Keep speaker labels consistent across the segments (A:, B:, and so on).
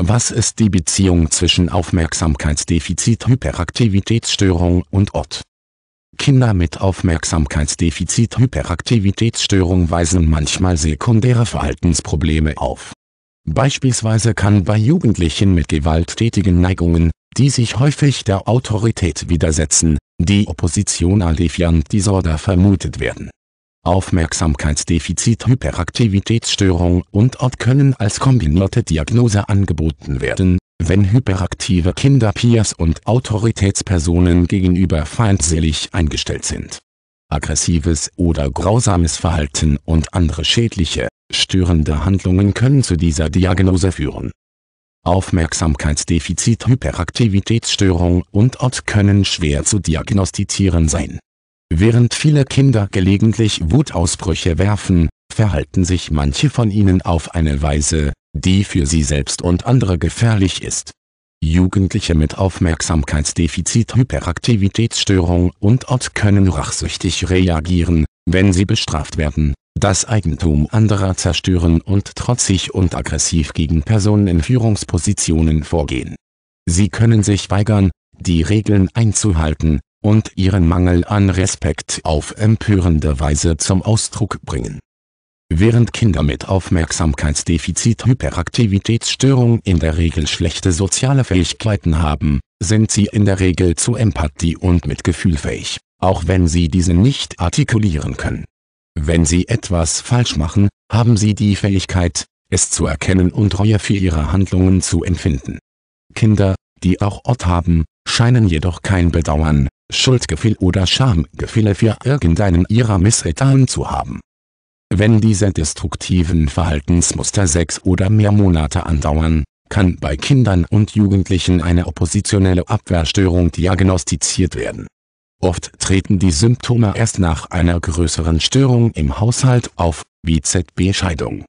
A: Was ist die Beziehung zwischen Aufmerksamkeitsdefizit, Hyperaktivitätsstörung und Ort? Kinder mit Aufmerksamkeitsdefizit, Hyperaktivitätsstörung weisen manchmal sekundäre Verhaltensprobleme auf. Beispielsweise kann bei Jugendlichen mit gewalttätigen Neigungen, die sich häufig der Autorität widersetzen, die Opposition Defiant Disorder vermutet werden Aufmerksamkeitsdefizit-Hyperaktivitätsstörung und ORT können als kombinierte Diagnose angeboten werden, wenn hyperaktive Kinder Peers und Autoritätspersonen gegenüber feindselig eingestellt sind. Aggressives oder grausames Verhalten und andere schädliche, störende Handlungen können zu dieser Diagnose führen. Aufmerksamkeitsdefizit-Hyperaktivitätsstörung und ORT können schwer zu diagnostizieren sein Während viele Kinder gelegentlich Wutausbrüche werfen, verhalten sich manche von ihnen auf eine Weise, die für sie selbst und andere gefährlich ist. Jugendliche mit Aufmerksamkeitsdefizit Hyperaktivitätsstörung und Ort können rachsüchtig reagieren, wenn sie bestraft werden, das Eigentum anderer zerstören und trotzig und aggressiv gegen Personen in Führungspositionen vorgehen. Sie können sich weigern, die Regeln einzuhalten, und ihren Mangel an Respekt auf empörende Weise zum Ausdruck bringen. Während Kinder mit Aufmerksamkeitsdefizit Hyperaktivitätsstörung in der Regel schlechte soziale Fähigkeiten haben, sind sie in der Regel zu Empathie und Mitgefühl fähig, auch wenn sie diese nicht artikulieren können. Wenn sie etwas falsch machen, haben sie die Fähigkeit, es zu erkennen und Reue für ihre Handlungen zu empfinden. Kinder, die auch Ort haben, scheinen jedoch kein Bedauern, Schuldgefühl oder Schamgefühle für irgendeinen ihrer Missetan zu haben. Wenn diese destruktiven Verhaltensmuster sechs oder mehr Monate andauern, kann bei Kindern und Jugendlichen eine oppositionelle Abwehrstörung diagnostiziert werden. Oft treten die Symptome erst nach einer größeren Störung im Haushalt auf, wie ZB-Scheidung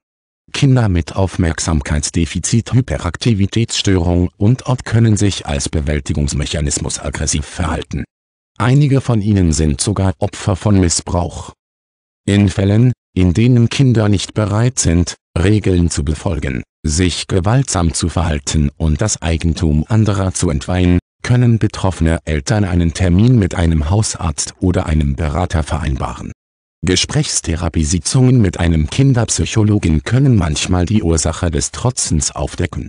A: Kinder mit Aufmerksamkeitsdefizit Hyperaktivitätsstörung und Ort können sich als Bewältigungsmechanismus aggressiv verhalten. Einige von ihnen sind sogar Opfer von Missbrauch. In Fällen, in denen Kinder nicht bereit sind, Regeln zu befolgen, sich gewaltsam zu verhalten und das Eigentum anderer zu entweihen, können betroffene Eltern einen Termin mit einem Hausarzt oder einem Berater vereinbaren Gesprächstherapiesitzungen mit einem Kinderpsychologen können manchmal die Ursache des Trotzens aufdecken.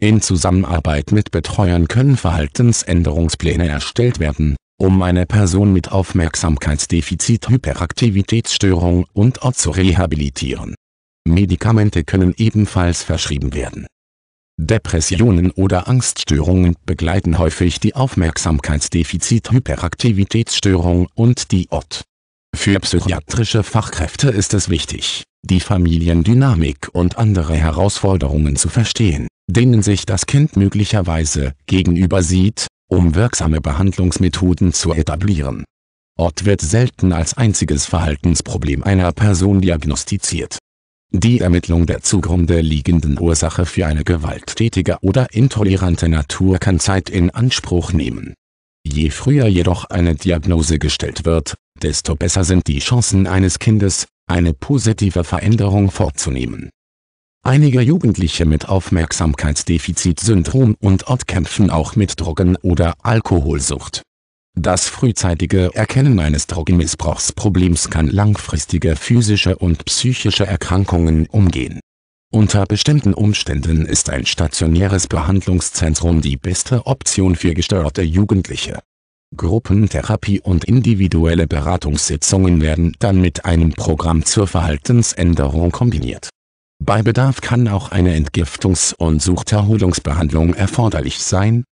A: In Zusammenarbeit mit Betreuern können Verhaltensänderungspläne erstellt werden, um eine Person mit Aufmerksamkeitsdefizit-Hyperaktivitätsstörung und OT zu rehabilitieren. Medikamente können ebenfalls verschrieben werden. Depressionen oder Angststörungen begleiten häufig die Aufmerksamkeitsdefizit-Hyperaktivitätsstörung und die OT. Für psychiatrische Fachkräfte ist es wichtig, die Familiendynamik und andere Herausforderungen zu verstehen, denen sich das Kind möglicherweise gegenüber sieht, um wirksame Behandlungsmethoden zu etablieren. Ort wird selten als einziges Verhaltensproblem einer Person diagnostiziert. Die Ermittlung der zugrunde liegenden Ursache für eine gewalttätige oder intolerante Natur kann Zeit in Anspruch nehmen. Je früher jedoch eine Diagnose gestellt wird, desto besser sind die Chancen eines Kindes, eine positive Veränderung vorzunehmen. Einige Jugendliche mit Aufmerksamkeitsdefizitsyndrom und Ort kämpfen auch mit Drogen- oder Alkoholsucht. Das frühzeitige Erkennen eines Drogenmissbrauchsproblems kann langfristige physische und psychische Erkrankungen umgehen. Unter bestimmten Umständen ist ein stationäres Behandlungszentrum die beste Option für gestörte Jugendliche Gruppentherapie und individuelle Beratungssitzungen werden dann mit einem Programm zur Verhaltensänderung kombiniert. Bei Bedarf kann auch eine Entgiftungs- und Suchterholungsbehandlung erforderlich sein